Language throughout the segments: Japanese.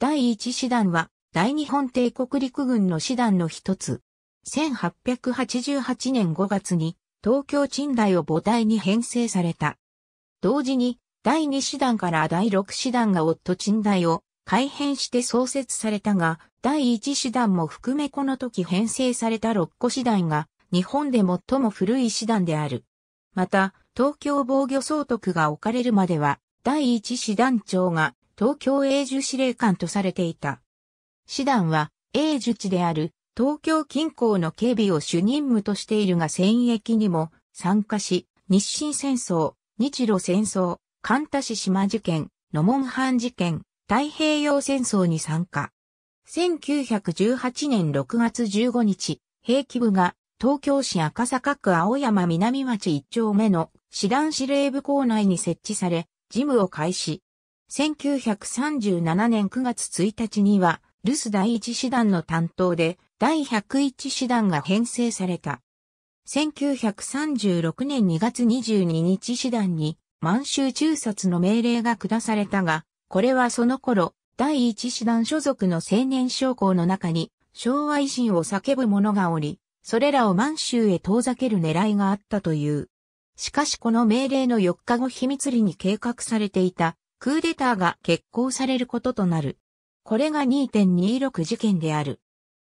第一師団は、大日本帝国陸軍の師団の一つ。1888年5月に、東京賃貸を母体に編成された。同時に、第二師団から第六師団が夫賃貸を改編して創設されたが、第一師団も含めこの時編成された六個師団が、日本で最も古い師団である。また、東京防御総督が置かれるまでは、第一師団長が東京永寿司令官とされていた。師団は永寿地である東京近郊の警備を主任務としているが戦役にも参加し、日清戦争、日露戦争、関田市島事件、野門藩事件、太平洋戦争に参加。1918年6月15日、兵器部が東京市赤坂区青山南町1丁目の師団司令部構内に設置され、事務を開始。1937年9月1日には、留守第一師団の担当で、第101師団が編成された。1936年2月22日師団に満州中殺の命令が下されたが、これはその頃、第一師団所属の青年将校の中に昭和維新を叫ぶ者がおり、それらを満州へ遠ざける狙いがあったという。しかしこの命令の4日後秘密裏に計画されていたクーデターが決行されることとなる。これが2.26事件である。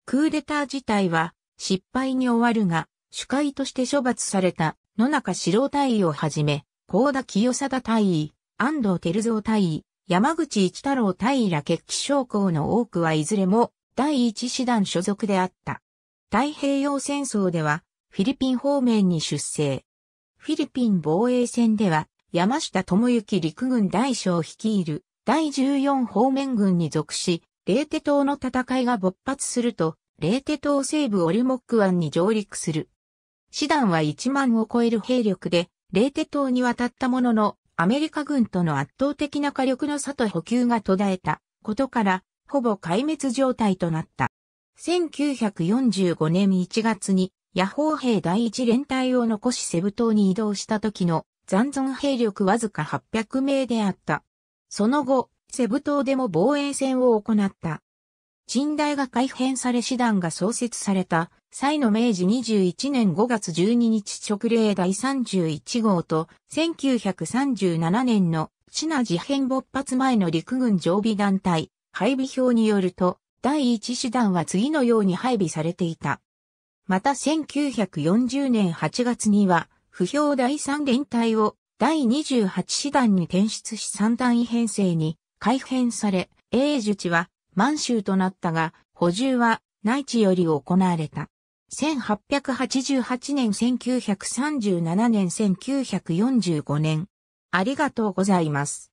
クーデター自体は失敗に終わるが、主会として処罰された野中四郎隊をはじめ、高田清貞隊員、安藤照蔵隊員、山口一太郎隊ら決起将校の多くはいずれも第一師団所属であった。太平洋戦争ではフィリピン方面に出征。フィリピン防衛戦では山下智之陸軍大将率いる第14方面軍に属し、レーテ島の戦いが勃発すると、レーテ島西部オリモック湾に上陸する。師団は1万を超える兵力で、レーテ島に渡ったものの、アメリカ軍との圧倒的な火力の差と補給が途絶えたことから、ほぼ壊滅状態となった。1945年1月に、野砲兵第一連隊を残しセブ島に移動した時の残存兵力わずか800名であった。その後、セブ島でも防衛戦を行った。陳代が改変され師団が創設された、際の明治21年5月12日直令第31号と、1937年のシナ事変勃発前の陸軍常備団体、配備表によると、第1師団は次のように配備されていた。また1940年8月には、不評第3連隊を第28師団に転出し3団位編成に改編され、英樹地は満州となったが、補充は内地より行われた。1888年1937年1945年。ありがとうございます。